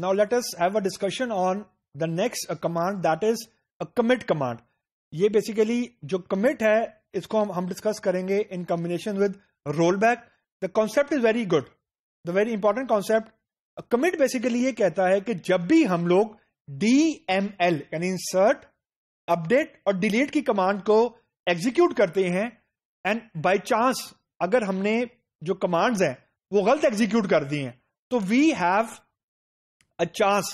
Now let us have a discussion on the next a command that is a commit command. ye basically jo commit hai isko hum hum discuss karenge in combination with rollback. The concept is very good. The very important concept. A commit basically ye kehta hai ki jab bhi hum log DML yani insert, update और delete ki command ko execute karte hain and by chance agar humne jo commands हैं wo galat execute kar दी hain तो we have a chance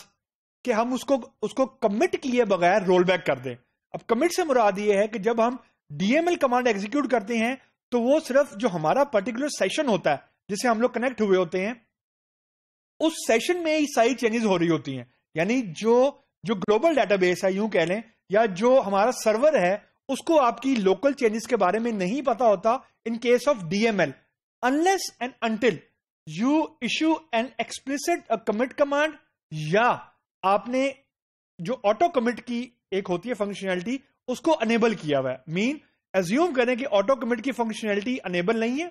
कि हम उसको उसको commit किए बगैर रोल बैक कर दें अब कमिट से मुराद ये है कि जब हम डीएमएल कमांड एग्जीक्यूट करते हैं तो वो सिर्फ जो हमारा पर्टिकुलर सेशन होता है जिसे हम लोग कनेक्ट हुए होते हैं उस सेशन में ही सारी चेंजेस हो रही होती हैं यानी जो जो ग्लोबल डाटाबेस है यूं कह लें या जो हमारा सर्वर है उसको आपकी लोकल चेंजेस के बारे में नहीं पता होता in case of DML unless and until you issue an explicit commit command या आपने जो ऑटो कमिट की एक होती है फंक्शनैलिटी उसको अनेबल किया हुआ है मीन एज्यूम करें कि ऑटो कमिट की फंक्शनैलिटी अनेबल नहीं है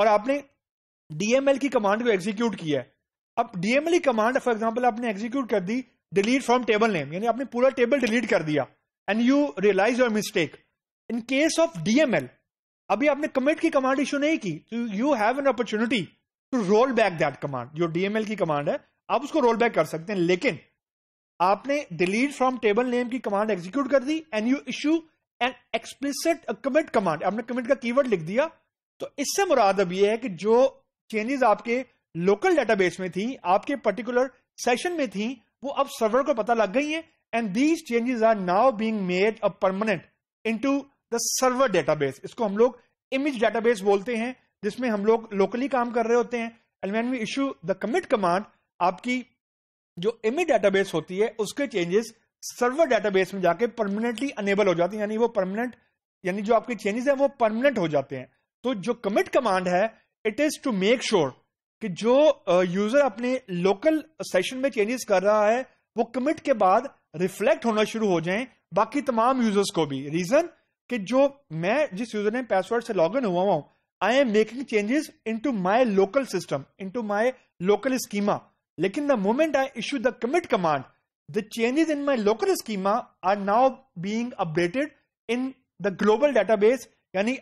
और आपने डीएमएल की कमांड को एग्जीक्यूट किया है अब डीएमएल की कमांड फॉर एग्जाम्पल आपने एग्जीक्यूट कर दी डिलीट फ्रॉम टेबल नेम यानी आपने पूरा टेबल डिलीट कर दिया and you realise your mistake in case of DML अभी आपने कमिट की कमांड इश्यू नहीं की you have an opportunity to roll back that command जो डीएमएल की कमांड है आप उसको रोल बैक कर सकते हैं लेकिन आपने डिलीट फ्रॉम टेबल नेम की कमांड एग्जीक्यूट कर दी and you issue an explicit commit command आपने कमिट का कीवर्ड लिख दिया तो इससे मुराद अब यह है कि जो चेंजेस आपके लोकल डेटाबेस में थी आपके पर्टिकुलर सेशन में थी वो अब सर्वर को पता लग गई है and these changes are now being made a permanent to the server database इसको हम लोग इमेज डेटाबेस बोलते हैं जिसमें हम लोग लोकली काम कर रहे होते हैं and when we issue the commit command आपकी जो इमेज डेटाबेस होती है उसके चेंजेस सर्वर डेटाबेस में जाके परमानेंटली अनेबल हो जाती है यानी वो परमानेंट यानी जो आपके चेंजेस हैं वो परमानेंट हो जाते हैं तो जो कमिट कमांड है it is to make sure कि जो यूजर अपने लोकल सेशन में चेंजेस कर रहा है वो कमिट के बाद रिफ्लेक्ट होना शुरू हो जाए बाकी तमाम यूजर्स को भी रीजन कि जो मैं जिस यूजर ने पासवर्ड से लॉग इन हुआ हूं I am making changes to my local system to my local schema लेकिन the moment I issue the commit command the changes in my local schema are now being updated in the global database. यानी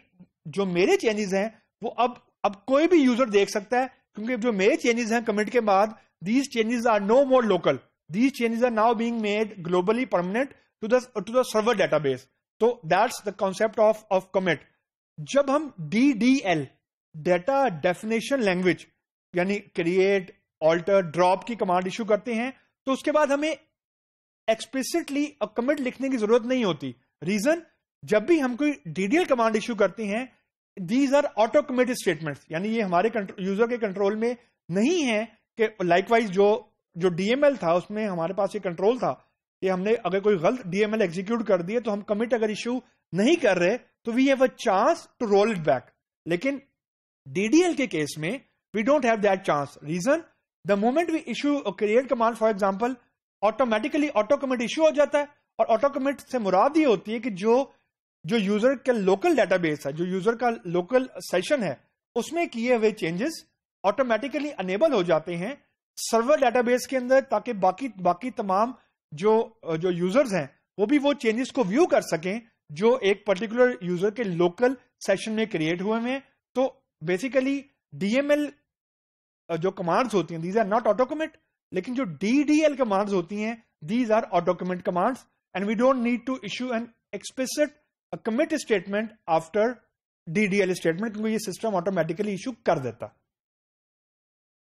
जो मेरे changes हैं वो अब अब कोई भी यूजर देख सकता है क्योंकि जो मेरे चेंजेस हैं कमिट के बाद these changes are no more local these changes are now being made globally permanent to the to the server database तो that's the concept of of commit जब हम D D L data definition language यानी create alter drop की command issue करते हैं तो उसके बाद हमें एक्सप्लिसिटली कमिट लिखने की जरूरत नहीं होती रीजन जब भी हम कोई डीडीएल कमांड इश्यू करते हैं these are auto committed statement यानी ये हमारे यूजर के कंट्रोल में नहीं है कि लाइकवाइज जो जो डीएमएल था उसमें हमारे पास ये कंट्रोल था कि हमने अगर कोई गलत डीएमएल एग्जीक्यूट कर दिए तो हम कमिट अगर इश्यू नहीं कर रहे तो we have a chance to roll it back लेकिन डीडीएल के केस में we don't have that chance reason the moment we issue create command for example automatically auto issue issue हो जाता है और ऑटो से मुराद ये होती है कि जो जो यूजर का लोकल डेटाबेस है जो यूजर का लोकल सेशन है उसमें किए हुए चेंजेस ऑटोमेटिकली अनेबल हो जाते हैं सर्वर डेटाबेस के अंदर ताकि बाकी बाकी तमाम जो जो यूजर्स हैं वो भी वो चेंजेस को व्यू कर सकें जो एक पर्टिकुलर यूजर के लोकल सेशन में क्रिएट हुए हैं तो बेसिकली डीएमएल जो कमांड्स होती हैं दीज आर नॉट ऑटोकोमेट लेकिन जो डीडीएल कमांड्स होती हैं these are autocommit commands and we don't need to issue an explicit commit statement after DDL statement क्योंकि ये सिस्टम ऑटोमेटिकली इश्यू कर देता